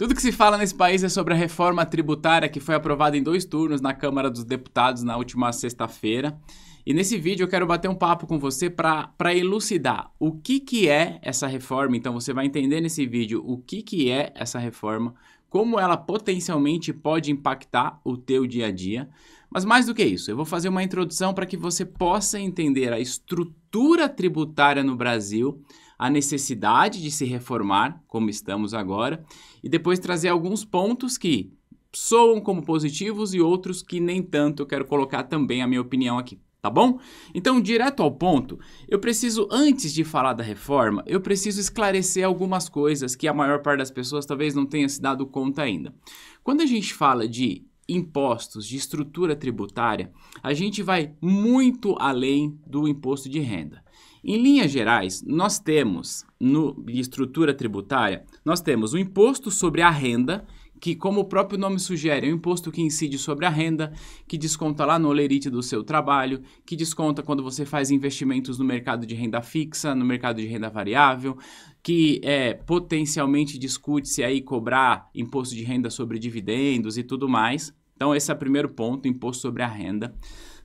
Tudo que se fala nesse país é sobre a reforma tributária que foi aprovada em dois turnos na Câmara dos Deputados na última sexta-feira. E nesse vídeo eu quero bater um papo com você para elucidar o que, que é essa reforma. Então você vai entender nesse vídeo o que, que é essa reforma, como ela potencialmente pode impactar o teu dia a dia. Mas mais do que isso, eu vou fazer uma introdução para que você possa entender a estrutura tributária no Brasil, a necessidade de se reformar, como estamos agora, e depois trazer alguns pontos que soam como positivos e outros que nem tanto. Eu quero colocar também a minha opinião aqui. Tá bom? Então, direto ao ponto, eu preciso, antes de falar da reforma, eu preciso esclarecer algumas coisas que a maior parte das pessoas talvez não tenha se dado conta ainda. Quando a gente fala de impostos, de estrutura tributária, a gente vai muito além do imposto de renda. Em linhas gerais, nós temos no estrutura tributária, nós temos o imposto sobre a renda, que, como o próprio nome sugere, é um imposto que incide sobre a renda, que desconta lá no holerite do seu trabalho, que desconta quando você faz investimentos no mercado de renda fixa, no mercado de renda variável, que é, potencialmente discute-se aí cobrar imposto de renda sobre dividendos e tudo mais. Então, esse é o primeiro ponto, imposto sobre a renda.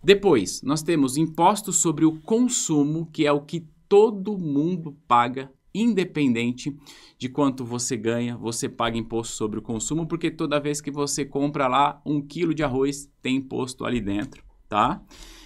Depois, nós temos impostos sobre o consumo, que é o que todo mundo paga, independente de quanto você ganha, você paga imposto sobre o consumo, porque toda vez que você compra lá um quilo de arroz, tem imposto ali dentro, tá?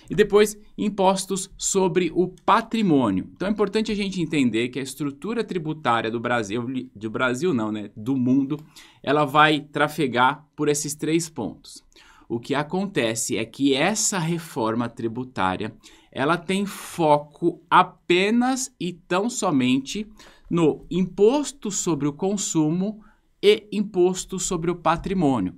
E depois, impostos sobre o patrimônio. Então é importante a gente entender que a estrutura tributária do Brasil, do Brasil não, né, do mundo, ela vai trafegar por esses três pontos o que acontece é que essa reforma tributária ela tem foco apenas e tão somente no imposto sobre o consumo e imposto sobre o patrimônio.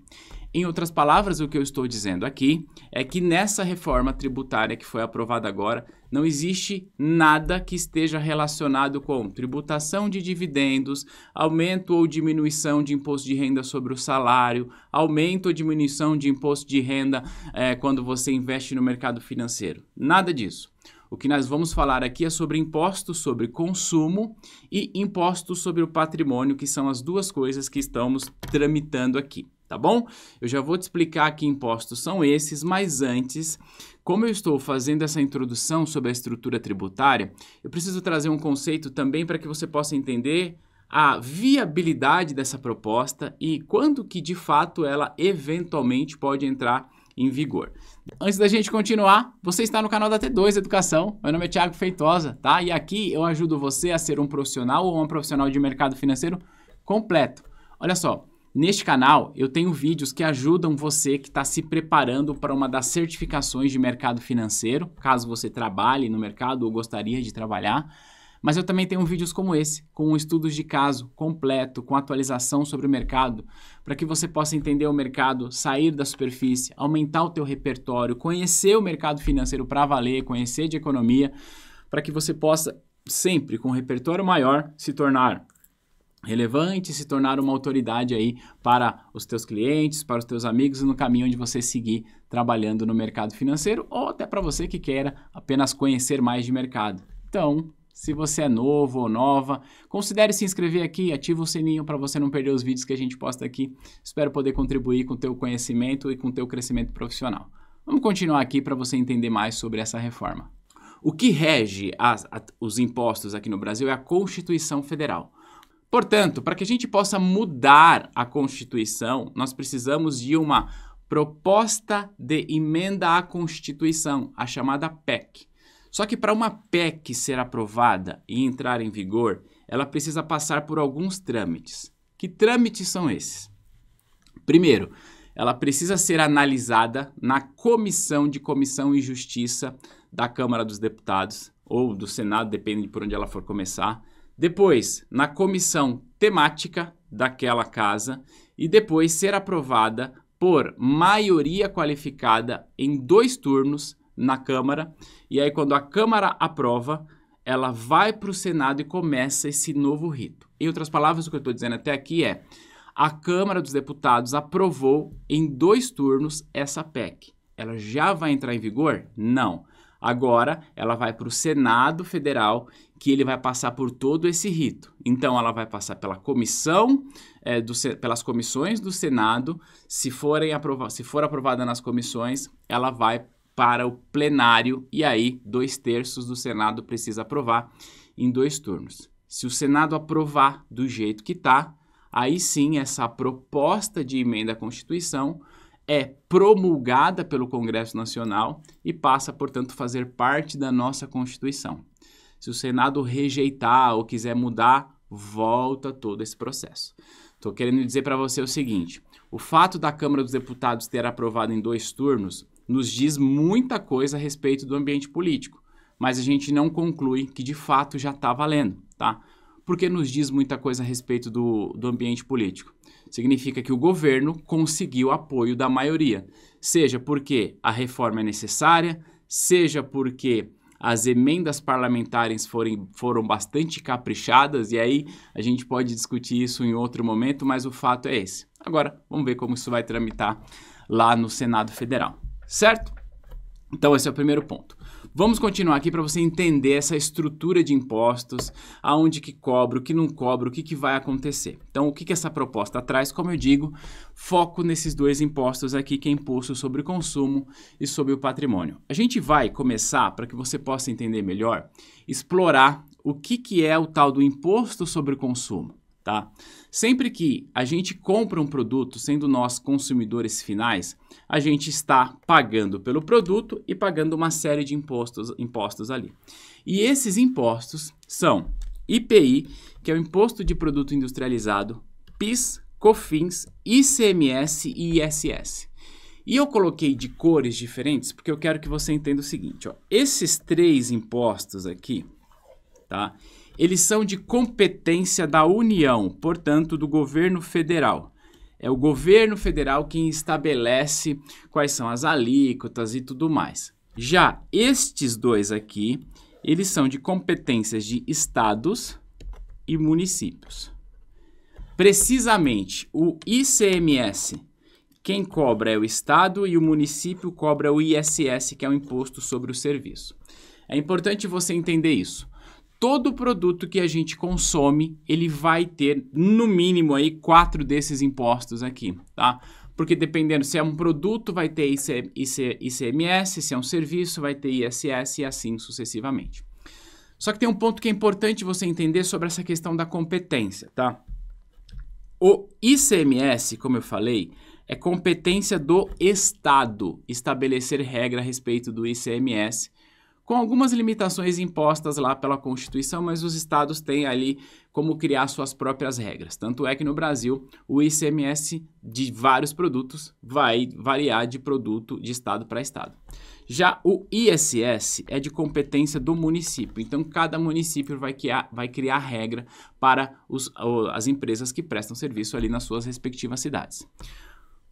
Em outras palavras, o que eu estou dizendo aqui é que nessa reforma tributária que foi aprovada agora, não existe nada que esteja relacionado com tributação de dividendos, aumento ou diminuição de imposto de renda sobre o salário, aumento ou diminuição de imposto de renda é, quando você investe no mercado financeiro. Nada disso. O que nós vamos falar aqui é sobre impostos sobre consumo e impostos sobre o patrimônio, que são as duas coisas que estamos tramitando aqui tá bom? Eu já vou te explicar que impostos são esses, mas antes, como eu estou fazendo essa introdução sobre a estrutura tributária, eu preciso trazer um conceito também para que você possa entender a viabilidade dessa proposta e quando que de fato ela eventualmente pode entrar em vigor. Antes da gente continuar, você está no canal da T2 Educação. Meu nome é Thiago Feitosa, tá? E aqui eu ajudo você a ser um profissional ou uma profissional de mercado financeiro completo. Olha só, Neste canal, eu tenho vídeos que ajudam você que está se preparando para uma das certificações de mercado financeiro, caso você trabalhe no mercado ou gostaria de trabalhar. Mas eu também tenho vídeos como esse, com estudos de caso completo, com atualização sobre o mercado, para que você possa entender o mercado, sair da superfície, aumentar o teu repertório, conhecer o mercado financeiro para valer, conhecer de economia, para que você possa sempre com um repertório maior se tornar relevante, se tornar uma autoridade aí para os teus clientes, para os teus amigos no caminho onde você seguir trabalhando no mercado financeiro ou até para você que queira apenas conhecer mais de mercado. Então, se você é novo ou nova, considere se inscrever aqui, ativa o sininho para você não perder os vídeos que a gente posta aqui. Espero poder contribuir com o teu conhecimento e com o teu crescimento profissional. Vamos continuar aqui para você entender mais sobre essa reforma. O que rege as, a, os impostos aqui no Brasil é a Constituição Federal. Portanto, para que a gente possa mudar a Constituição, nós precisamos de uma proposta de emenda à Constituição, a chamada PEC. Só que para uma PEC ser aprovada e entrar em vigor, ela precisa passar por alguns trâmites. Que trâmites são esses? Primeiro, ela precisa ser analisada na comissão de Comissão e Justiça da Câmara dos Deputados ou do Senado, depende de por onde ela for começar depois na comissão temática daquela casa e depois ser aprovada por maioria qualificada em dois turnos na Câmara. E aí, quando a Câmara aprova, ela vai para o Senado e começa esse novo rito. Em outras palavras, o que eu estou dizendo até aqui é: a Câmara dos Deputados aprovou em dois turnos essa PEC. Ela já vai entrar em vigor? Não. Agora ela vai para o Senado Federal que ele vai passar por todo esse rito. Então, ela vai passar pela comissão, é, do, pelas comissões do Senado. Se, forem aprova se for aprovada nas comissões, ela vai para o plenário e aí dois terços do Senado precisa aprovar em dois turnos. Se o Senado aprovar do jeito que está, aí sim essa proposta de emenda à Constituição é promulgada pelo Congresso Nacional e passa, portanto, fazer parte da nossa Constituição. Se o Senado rejeitar ou quiser mudar, volta todo esse processo. Estou querendo dizer para você o seguinte: o fato da Câmara dos Deputados ter aprovado em dois turnos nos diz muita coisa a respeito do ambiente político, mas a gente não conclui que de fato já está valendo, tá? Porque nos diz muita coisa a respeito do, do ambiente político. Significa que o governo conseguiu apoio da maioria, seja porque a reforma é necessária, seja porque as emendas parlamentares forem, foram bastante caprichadas, e aí a gente pode discutir isso em outro momento, mas o fato é esse. Agora, vamos ver como isso vai tramitar lá no Senado Federal, certo? Então, esse é o primeiro ponto. Vamos continuar aqui para você entender essa estrutura de impostos, aonde que cobra, o que não cobra, o que, que vai acontecer. Então, o que, que essa proposta traz? Como eu digo, foco nesses dois impostos aqui, que é imposto sobre o consumo e sobre o patrimônio. A gente vai começar, para que você possa entender melhor, explorar o que, que é o tal do imposto sobre o consumo tá? Sempre que a gente compra um produto, sendo nós consumidores finais, a gente está pagando pelo produto e pagando uma série de impostos, impostos ali. E esses impostos são IPI, que é o Imposto de Produto Industrializado, PIS, COFINS, ICMS e ISS. E eu coloquei de cores diferentes porque eu quero que você entenda o seguinte, ó. Esses três impostos aqui, tá? Eles são de competência da União, portanto, do governo federal. É o governo federal quem estabelece quais são as alíquotas e tudo mais. Já estes dois aqui, eles são de competências de estados e municípios. Precisamente, o ICMS, quem cobra é o estado e o município cobra o ISS, que é o imposto sobre o serviço. É importante você entender isso todo produto que a gente consome, ele vai ter no mínimo aí quatro desses impostos aqui, tá? Porque dependendo se é um produto, vai ter IC, IC, ICMS, se é um serviço, vai ter ISS e assim sucessivamente. Só que tem um ponto que é importante você entender sobre essa questão da competência, tá? O ICMS, como eu falei, é competência do Estado estabelecer regra a respeito do ICMS com algumas limitações impostas lá pela Constituição, mas os estados têm ali como criar suas próprias regras. Tanto é que no Brasil o ICMS de vários produtos vai variar de produto de estado para estado. Já o ISS é de competência do município, então cada município vai criar, vai criar regra para os, as empresas que prestam serviço ali nas suas respectivas cidades.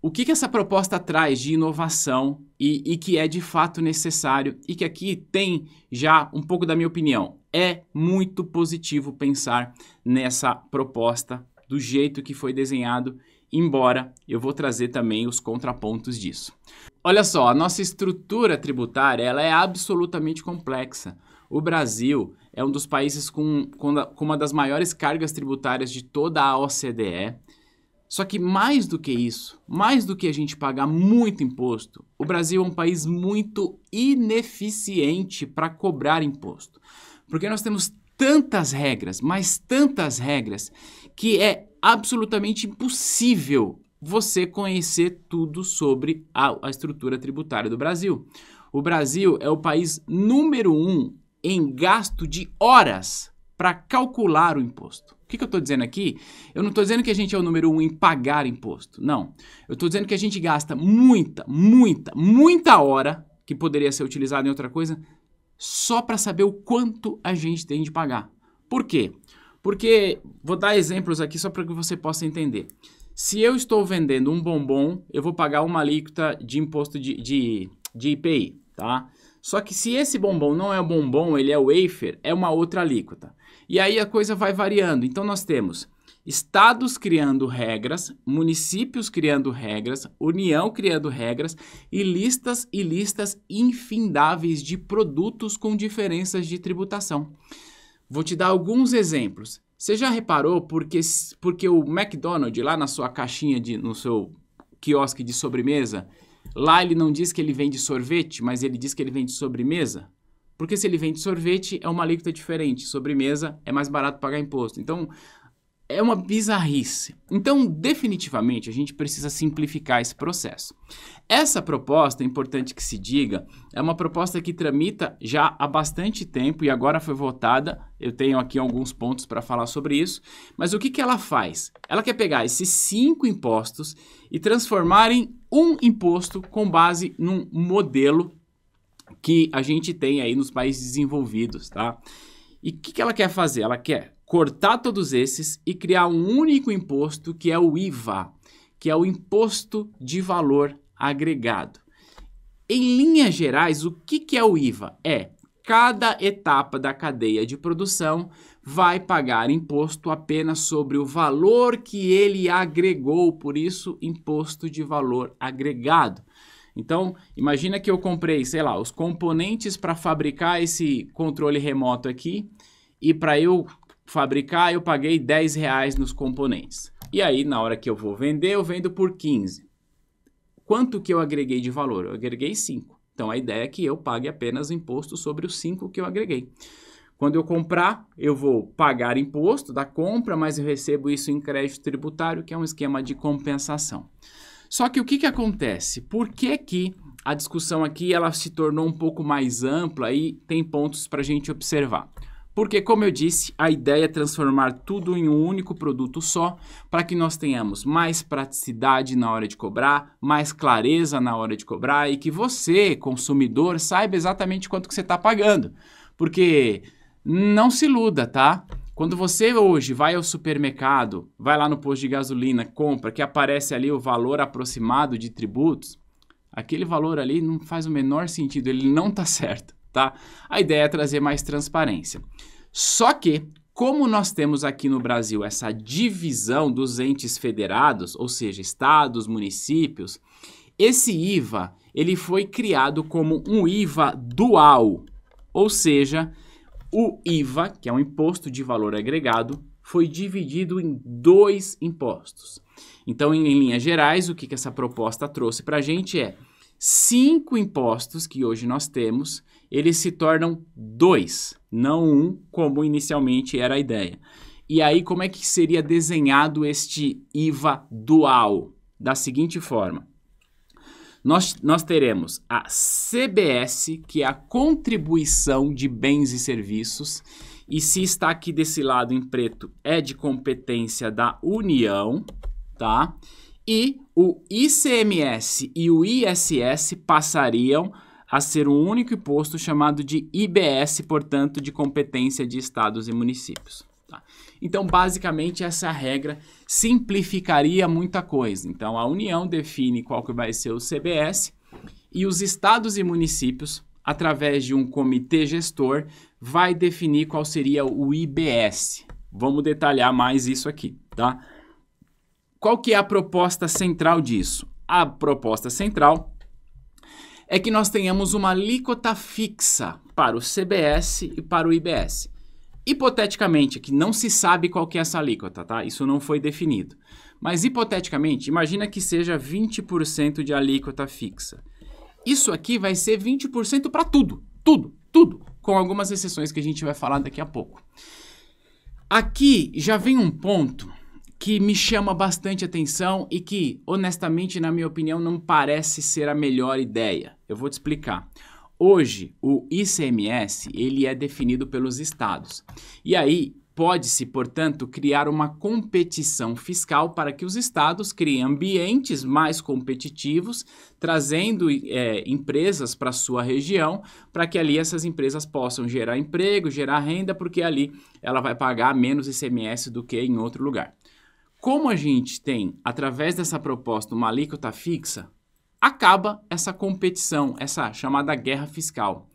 O que, que essa proposta traz de inovação e, e que é de fato necessário e que aqui tem já um pouco da minha opinião? É muito positivo pensar nessa proposta do jeito que foi desenhado, embora eu vou trazer também os contrapontos disso. Olha só, a nossa estrutura tributária ela é absolutamente complexa. O Brasil é um dos países com, com, com uma das maiores cargas tributárias de toda a OCDE. Só que mais do que isso, mais do que a gente pagar muito imposto, o Brasil é um país muito ineficiente para cobrar imposto. Porque nós temos tantas regras, mas tantas regras, que é absolutamente impossível você conhecer tudo sobre a, a estrutura tributária do Brasil. O Brasil é o país número um em gasto de horas para calcular o imposto que, que eu estou dizendo aqui? Eu não estou dizendo que a gente é o número um em pagar imposto, não. Eu estou dizendo que a gente gasta muita, muita, muita hora que poderia ser utilizada em outra coisa só para saber o quanto a gente tem de pagar. Por quê? Porque, vou dar exemplos aqui só para que você possa entender. Se eu estou vendendo um bombom, eu vou pagar uma alíquota de imposto de, de, de IPI, tá? Só que se esse bombom não é o bombom, ele é o wafer, é uma outra alíquota. E aí a coisa vai variando. Então nós temos estados criando regras, municípios criando regras, união criando regras e listas e listas infindáveis de produtos com diferenças de tributação. Vou te dar alguns exemplos. Você já reparou porque, porque o McDonald's lá na sua caixinha de no seu quiosque de sobremesa, lá ele não diz que ele vende sorvete, mas ele diz que ele vende sobremesa? Porque se ele vende sorvete, é uma alíquota diferente. Sobremesa é mais barato pagar imposto. Então, é uma bizarrice. Então, definitivamente, a gente precisa simplificar esse processo. Essa proposta, é importante que se diga, é uma proposta que tramita já há bastante tempo e agora foi votada. Eu tenho aqui alguns pontos para falar sobre isso. Mas o que, que ela faz? Ela quer pegar esses cinco impostos e transformar em um imposto com base num modelo que a gente tem aí nos países desenvolvidos, tá? E o que, que ela quer fazer? Ela quer cortar todos esses e criar um único imposto que é o IVA, que é o Imposto de Valor Agregado. Em linhas gerais, o que, que é o IVA? É cada etapa da cadeia de produção vai pagar imposto apenas sobre o valor que ele agregou, por isso, imposto de valor agregado. Então, imagina que eu comprei, sei lá, os componentes para fabricar esse controle remoto aqui e para eu fabricar eu paguei 10 reais nos componentes. E aí, na hora que eu vou vender, eu vendo por 15. Quanto que eu agreguei de valor? Eu agreguei 5. Então, a ideia é que eu pague apenas imposto sobre os 5 que eu agreguei. Quando eu comprar, eu vou pagar imposto da compra, mas eu recebo isso em crédito tributário, que é um esquema de compensação. Só que o que, que acontece? Por que que a discussão aqui ela se tornou um pouco mais ampla e tem pontos para a gente observar? Porque, como eu disse, a ideia é transformar tudo em um único produto só, para que nós tenhamos mais praticidade na hora de cobrar, mais clareza na hora de cobrar e que você, consumidor, saiba exatamente quanto que você está pagando. Porque não se iluda, tá? Quando você hoje vai ao supermercado, vai lá no posto de gasolina, compra, que aparece ali o valor aproximado de tributos, aquele valor ali não faz o menor sentido, ele não está certo, tá? A ideia é trazer mais transparência. Só que, como nós temos aqui no Brasil essa divisão dos entes federados, ou seja, estados, municípios, esse IVA ele foi criado como um IVA dual, ou seja, o IVA, que é um imposto de valor agregado, foi dividido em dois impostos. Então, em, linhas gerais, o que, que essa proposta trouxe para a gente é cinco impostos que hoje nós temos, eles se tornam dois, não um, como inicialmente era a ideia. E aí, como é que seria desenhado este IVA dual? Da seguinte forma: nós, nós teremos a CBS, que é a Contribuição de Bens e Serviços, e se está aqui desse lado em preto, é de competência da União, tá? E o ICMS e o ISS passariam a ser um único imposto chamado de IBS, portanto, de competência de estados e municípios. Então, basicamente, essa regra simplificaria muita coisa. Então, a União define qual que vai ser o CBS e os estados e municípios, através de um comitê gestor, vai definir qual seria o IBS. Vamos detalhar mais isso aqui, tá? Qual que é a proposta central disso? A proposta central é que nós tenhamos uma alíquota fixa para o CBS e para o IBS. Hipoteticamente, que não se sabe qual que é essa alíquota, tá? Isso não foi definido. Mas hipoteticamente, imagina que seja 20% de alíquota fixa. Isso aqui vai ser 20% para tudo, tudo, tudo, com algumas exceções que a gente vai falar daqui a pouco. Aqui já vem um ponto que me chama bastante atenção e que, honestamente, na minha opinião, não parece ser a melhor ideia. Eu vou te explicar. Hoje, o ICMS ele é definido pelos estados. E aí, pode-se, portanto, criar uma competição fiscal para que os estados criem ambientes mais competitivos, trazendo é, empresas para sua região, para que ali essas empresas possam gerar emprego, gerar renda, porque ali ela vai pagar menos ICMS do que em outro lugar. Como a gente tem, através dessa proposta, uma alíquota fixa, acaba essa competição, essa chamada guerra fiscal.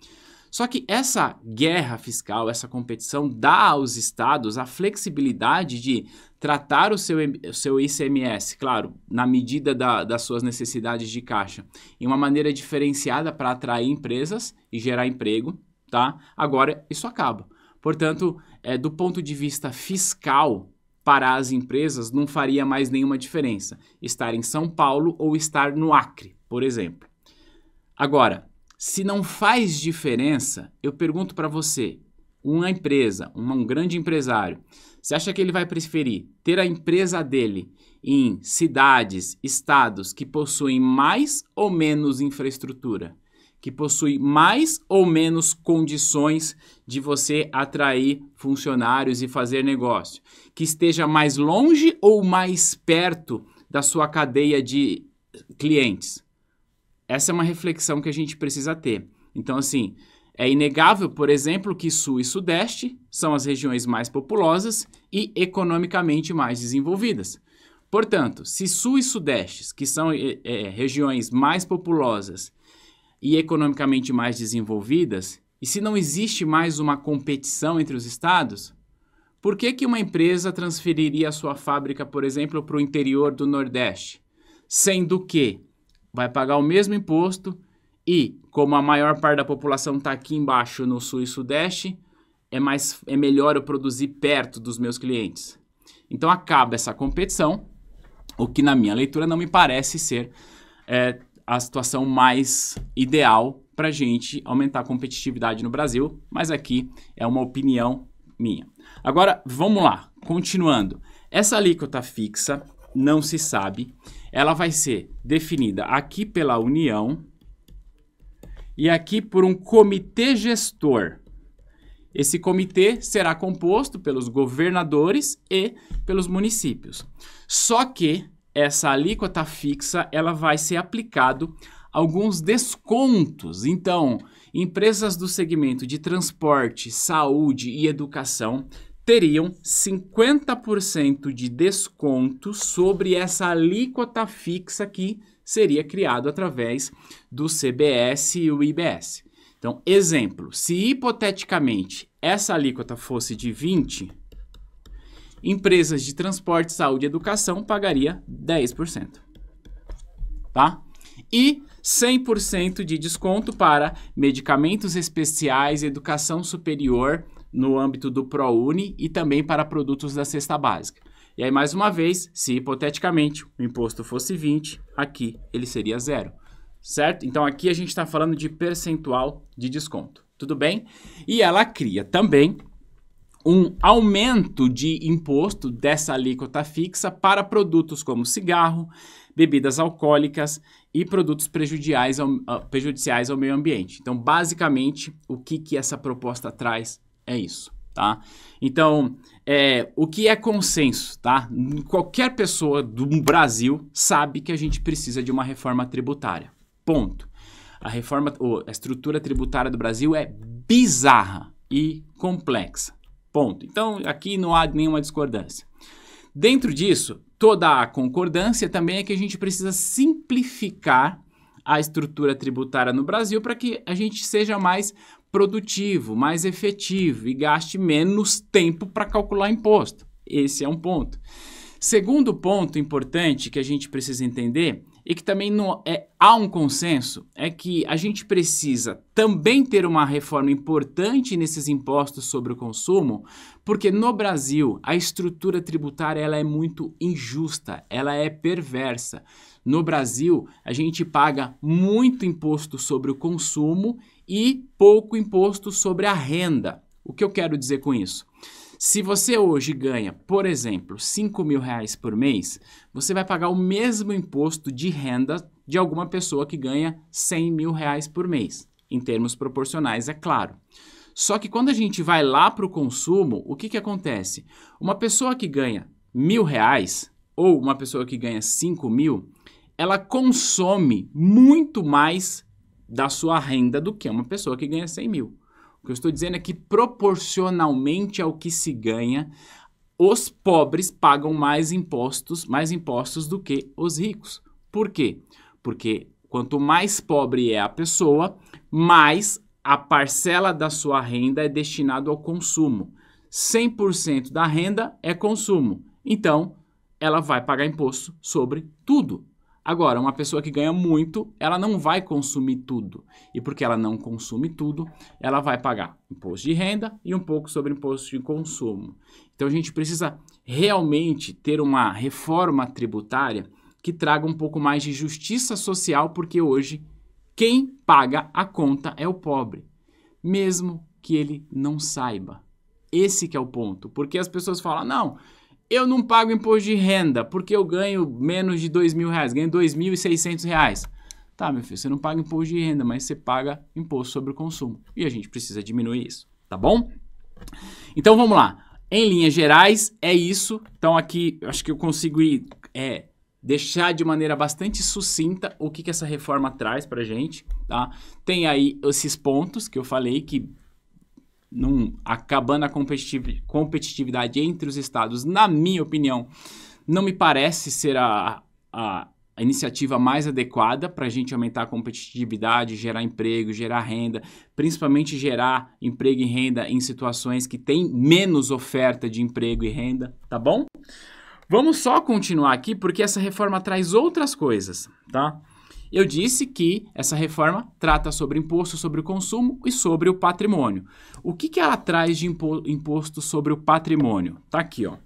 Só que essa guerra fiscal, essa competição, dá aos estados a flexibilidade de tratar o seu, o seu ICMS, claro, na medida da, das suas necessidades de caixa, em uma maneira diferenciada para atrair empresas e gerar emprego, tá? Agora, isso acaba. Portanto, é, do ponto de vista fiscal, para as empresas não faria mais nenhuma diferença estar em São Paulo ou estar no Acre, por exemplo. Agora, se não faz diferença, eu pergunto para você, uma empresa, um grande empresário, você acha que ele vai preferir ter a empresa dele em cidades, estados que possuem mais ou menos infraestrutura? que possui mais ou menos condições de você atrair funcionários e fazer negócio, que esteja mais longe ou mais perto da sua cadeia de clientes. Essa é uma reflexão que a gente precisa ter. Então, assim, é inegável, por exemplo, que Sul e Sudeste são as regiões mais populosas e economicamente mais desenvolvidas. Portanto, se Sul e Sudeste, que são é, regiões mais populosas e economicamente mais desenvolvidas, e se não existe mais uma competição entre os estados, por que, que uma empresa transferiria sua fábrica, por exemplo, para o interior do Nordeste? Sendo que vai pagar o mesmo imposto e, como a maior parte da população está aqui embaixo no sul e sudeste, é, mais, é melhor eu produzir perto dos meus clientes. Então acaba essa competição, o que na minha leitura não me parece ser é, a situação mais ideal para a gente aumentar a competitividade no Brasil, mas aqui é uma opinião minha. Agora, vamos lá, continuando. Essa alíquota fixa não se sabe. Ela vai ser definida aqui pela União e aqui por um comitê gestor. Esse comitê será composto pelos governadores e pelos municípios. Só que essa alíquota fixa, ela vai ser aplicado alguns descontos. Então, empresas do segmento de transporte, saúde e educação teriam 50% de desconto sobre essa alíquota fixa que seria criado através do CBS e o IBS. Então, exemplo, se hipoteticamente essa alíquota fosse de 20, empresas de transporte, saúde e educação pagaria 10%. Tá? E 100% de desconto para medicamentos especiais, educação superior no âmbito do ProUni e também para produtos da cesta básica. E aí, mais uma vez, se hipoteticamente o imposto fosse 20, aqui ele seria zero, certo? Então, aqui a gente está falando de percentual de desconto, tudo bem? E ela cria também um aumento de imposto dessa alíquota fixa para produtos como cigarro, bebidas alcoólicas e produtos prejudiciais ao, ah, prejudiciais ao meio ambiente. Então, basicamente, o que, que essa proposta traz é isso, tá? Então, é, o que é consenso, tá? Qualquer pessoa do Brasil sabe que a gente precisa de uma reforma tributária. Ponto. A reforma, a estrutura tributária do Brasil é bizarra e complexa. Ponto. Então, aqui não há nenhuma discordância. Dentro disso, toda a concordância também é que a gente precisa simplificar a estrutura tributária no Brasil para que a gente seja mais produtivo, mais efetivo e gaste menos tempo para calcular imposto. Esse é um ponto. Segundo ponto importante que a gente precisa entender e que também não é, há um consenso é que a gente precisa também ter uma reforma importante nesses impostos sobre o consumo, porque no Brasil a estrutura tributária ela é muito injusta, ela é perversa. No Brasil, a gente paga muito imposto sobre o consumo e pouco imposto sobre a renda. O que eu quero dizer com isso? Se você hoje ganha, por exemplo, 5 mil reais por mês, você vai pagar o mesmo imposto de renda de alguma pessoa que ganha 100 mil reais por mês, em termos proporcionais, é claro. Só que quando a gente vai lá para o consumo, o que, que acontece? Uma pessoa que ganha mil reais ou uma pessoa que ganha 5 mil, ela consome muito mais da sua renda do que uma pessoa que ganha 100 mil. O que eu estou dizendo é que proporcionalmente ao que se ganha, os pobres pagam mais impostos, mais impostos do que os ricos. Por quê? Porque quanto mais pobre é a pessoa, mais a parcela da sua renda é destinada ao consumo. 100% da renda é consumo. Então, ela vai pagar imposto sobre tudo. Agora, uma pessoa que ganha muito, ela não vai consumir tudo. E porque ela não consome tudo, ela vai pagar imposto de renda e um pouco sobre imposto de consumo. Então a gente precisa realmente ter uma reforma tributária que traga um pouco mais de justiça social, porque hoje quem paga a conta é o pobre, mesmo que ele não saiba. Esse que é o ponto, porque as pessoas falam: "Não, eu não pago imposto de renda porque eu ganho menos de dois mil reais, ganho dois mil e seiscentos reais. Tá, meu filho, você não paga imposto de renda, mas você paga imposto sobre o consumo. E a gente precisa diminuir isso, tá bom? Então vamos lá. Em linhas gerais, é isso. Então aqui acho que eu consigo ir, é, deixar de maneira bastante sucinta o que, que essa reforma traz para gente. Tá? Tem aí esses pontos que eu falei que num, acabando a competitividade entre os estados, na minha opinião, não me parece ser a, a, a iniciativa mais adequada para a gente aumentar a competitividade, gerar emprego, gerar renda, principalmente gerar emprego e renda em situações que tem menos oferta de emprego e renda, tá bom? Vamos só continuar aqui porque essa reforma traz outras coisas, tá? Eu disse que essa reforma trata sobre imposto sobre o consumo e sobre o patrimônio. O que, que ela traz de imposto sobre o patrimônio? Tá aqui, ó.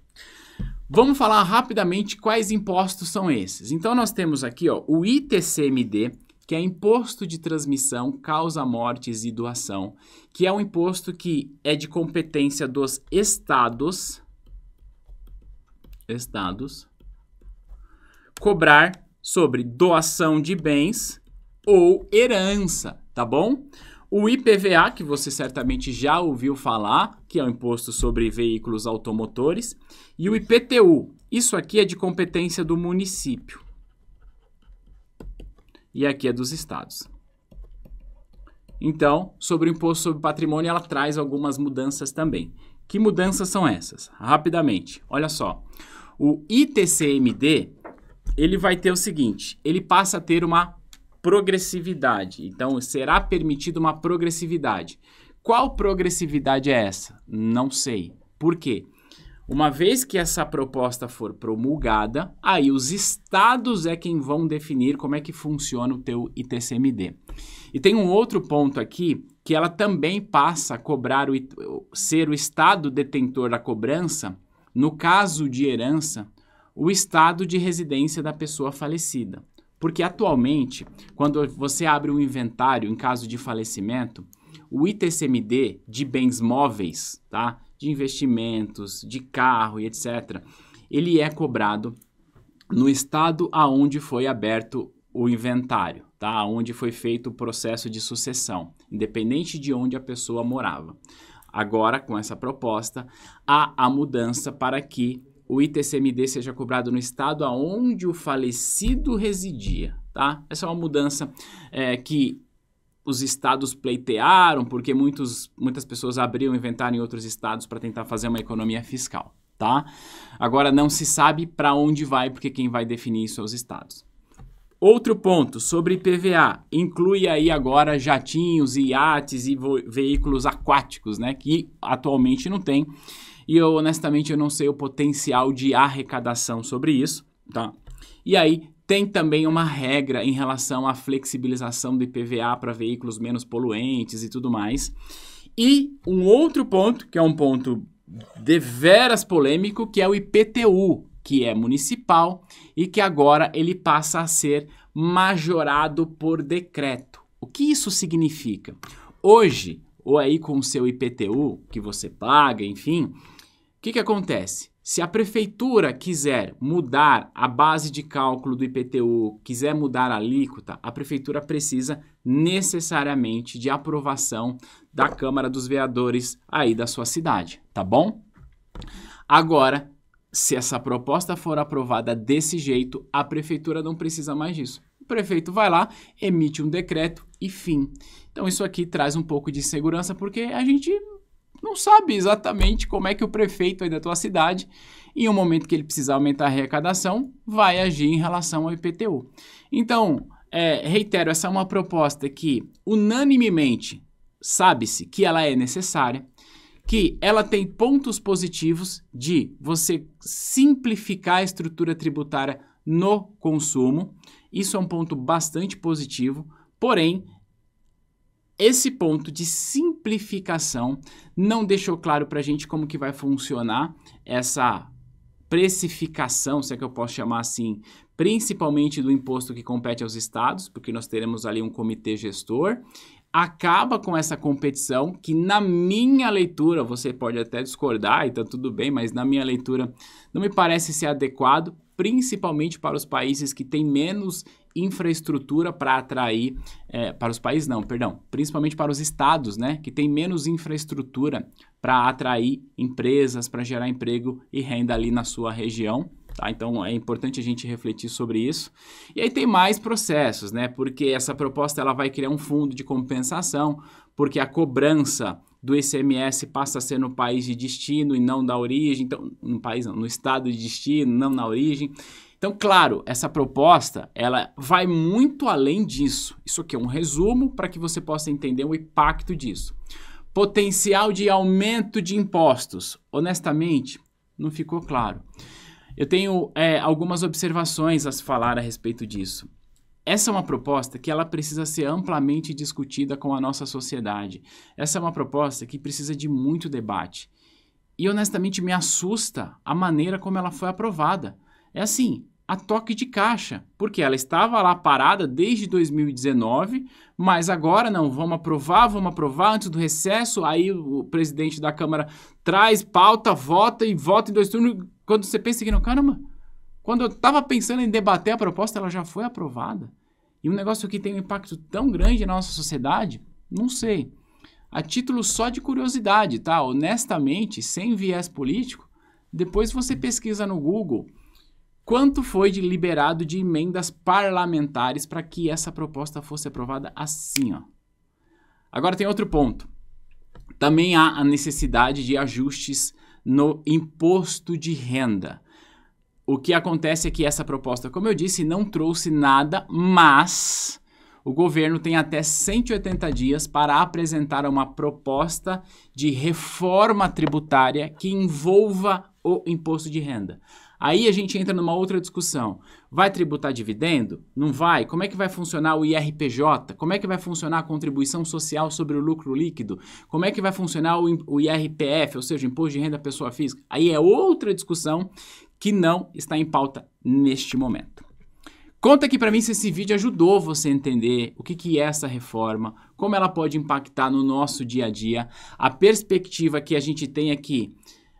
Vamos falar rapidamente quais impostos são esses. Então nós temos aqui, ó, o ITCMD, que é imposto de transmissão, causa mortes e doação, que é um imposto que é de competência dos estados estados cobrar sobre doação de bens ou herança, tá bom? O IPVA, que você certamente já ouviu falar, que é o Imposto sobre Veículos Automotores, e o IPTU. Isso aqui é de competência do município. E aqui é dos estados. Então, sobre o Imposto sobre Patrimônio, ela traz algumas mudanças também. Que mudanças são essas? Rapidamente, olha só. O ITCMD ele vai ter o seguinte: ele passa a ter uma progressividade. Então, será permitido uma progressividade. Qual progressividade é essa? Não sei. Por quê? Uma vez que essa proposta for promulgada, aí os estados é quem vão definir como é que funciona o teu ITCMD. E tem um outro ponto aqui que ela também passa a cobrar o ser o estado detentor da cobrança no caso de herança o estado de residência da pessoa falecida. Porque atualmente, quando você abre um inventário em caso de falecimento, o ITCMD de bens móveis, tá? De investimentos, de carro e etc. Ele é cobrado no estado aonde foi aberto o inventário, tá? Onde foi feito o processo de sucessão, independente de onde a pessoa morava. Agora, com essa proposta, há a mudança para que o ITCMD seja cobrado no estado aonde o falecido residia, tá? Essa é uma mudança é, que os estados pleitearam, porque muitos, muitas pessoas abriam inventário em outros estados para tentar fazer uma economia fiscal, tá? Agora não se sabe para onde vai, porque quem vai definir isso são é os estados. Outro ponto sobre PVA, inclui aí agora jatinhos, iates e veículos aquáticos, né, que atualmente não tem. E eu, honestamente, eu não sei o potencial de arrecadação sobre isso, tá? E aí, tem também uma regra em relação à flexibilização do IPVA para veículos menos poluentes e tudo mais. E um outro ponto, que é um ponto deveras polêmico, que é o IPTU, que é municipal e que agora ele passa a ser majorado por decreto. O que isso significa? Hoje, ou aí com o seu IPTU que você paga, enfim, que, que acontece? Se a prefeitura quiser mudar a base de cálculo do IPTU, quiser mudar a alíquota, a prefeitura precisa necessariamente de aprovação da Câmara dos Vereadores aí da sua cidade, tá bom? Agora, se essa proposta for aprovada desse jeito, a prefeitura não precisa mais disso. O prefeito vai lá, emite um decreto e fim. Então isso aqui traz um pouco de segurança porque a gente não sabe exatamente como é que o prefeito aí da tua cidade, em um momento que ele precisar aumentar a arrecadação, vai agir em relação ao IPTU. Então, é, reitero, essa é uma proposta que unanimemente sabe-se que ela é necessária, que ela tem pontos positivos de você simplificar a estrutura tributária no consumo. Isso é um ponto bastante positivo, porém, esse ponto de simplificação não deixou claro para a gente como que vai funcionar essa precificação, se é que eu posso chamar assim, principalmente do imposto que compete aos estados, porque nós teremos ali um comitê gestor, acaba com essa competição que na minha leitura, você pode até discordar, então tudo bem, mas na minha leitura não me parece ser adequado principalmente para os países que têm menos infraestrutura para atrair, é, para os países não, perdão, principalmente para os estados, né, que têm menos infraestrutura para atrair empresas, para gerar emprego e renda ali na sua região. Tá? Então é importante a gente refletir sobre isso. E aí tem mais processos, né? Porque essa proposta ela vai criar um fundo de compensação, porque a cobrança do ICMS passa a ser no país de destino e não da origem, então no país não, no estado de destino, não na origem. Então, claro, essa proposta, ela vai muito além disso. Isso aqui é um resumo para que você possa entender o impacto disso. Potencial de aumento de impostos. Honestamente, não ficou claro. Eu tenho é, algumas observações a se falar a respeito disso. Essa é uma proposta que ela precisa ser amplamente discutida com a nossa sociedade. Essa é uma proposta que precisa de muito debate. E honestamente me assusta a maneira como ela foi aprovada. É assim, a toque de caixa, porque ela estava lá parada desde 2019, mas agora não, vamos aprovar, vamos aprovar antes do recesso, aí o presidente da Câmara traz pauta, vota e vota em dois turnos, quando você pensa que não, caramba, quando eu estava pensando em debater a proposta, ela já foi aprovada. E um negócio que tem um impacto tão grande na nossa sociedade, não sei. A título só de curiosidade, tá? Honestamente, sem viés político, depois você pesquisa no Google quanto foi de liberado de emendas parlamentares para que essa proposta fosse aprovada assim, ó. Agora tem outro ponto. Também há a necessidade de ajustes no imposto de renda. O que acontece é que essa proposta, como eu disse, não trouxe nada, mas o governo tem até 180 dias para apresentar uma proposta de reforma tributária que envolva o imposto de renda. Aí a gente entra numa outra discussão. Vai tributar dividendo? Não vai? Como é que vai funcionar o IRPJ? Como é que vai funcionar a contribuição social sobre o lucro líquido? Como é que vai funcionar o IRPF, ou seja, o Imposto de Renda Pessoa Física? Aí é outra discussão que não está em pauta neste momento. Conta aqui para mim se esse vídeo ajudou você a entender o que, que é essa reforma, como ela pode impactar no nosso dia a dia. A perspectiva que a gente tem aqui,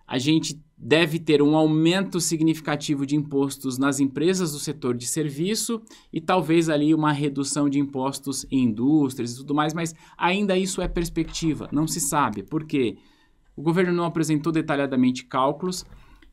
a gente deve ter um aumento significativo de impostos nas empresas do setor de serviço e talvez ali uma redução de impostos em indústrias e tudo mais, mas ainda isso é perspectiva, não se sabe. Por quê? O governo não apresentou detalhadamente cálculos,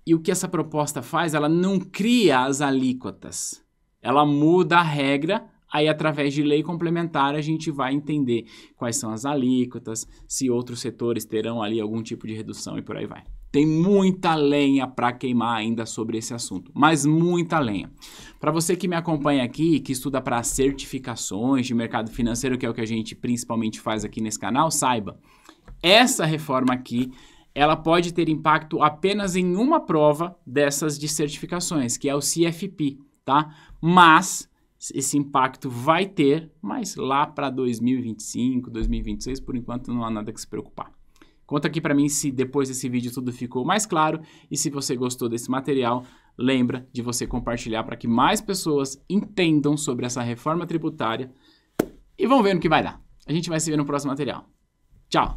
e o que essa proposta faz? Ela não cria as alíquotas. Ela muda a regra, aí através de lei complementar a gente vai entender quais são as alíquotas, se outros setores terão ali algum tipo de redução e por aí vai. Tem muita lenha para queimar ainda sobre esse assunto, mas muita lenha. Para você que me acompanha aqui, que estuda para certificações de mercado financeiro, que é o que a gente principalmente faz aqui nesse canal, saiba, essa reforma aqui ela pode ter impacto apenas em uma prova dessas de certificações, que é o CFP, tá? Mas esse impacto vai ter, mas lá para 2025, 2026, por enquanto não há nada que se preocupar. Conta aqui para mim se depois desse vídeo tudo ficou mais claro e se você gostou desse material, lembra de você compartilhar para que mais pessoas entendam sobre essa reforma tributária e vão ver no que vai dar. A gente vai se ver no próximo material. Tchau!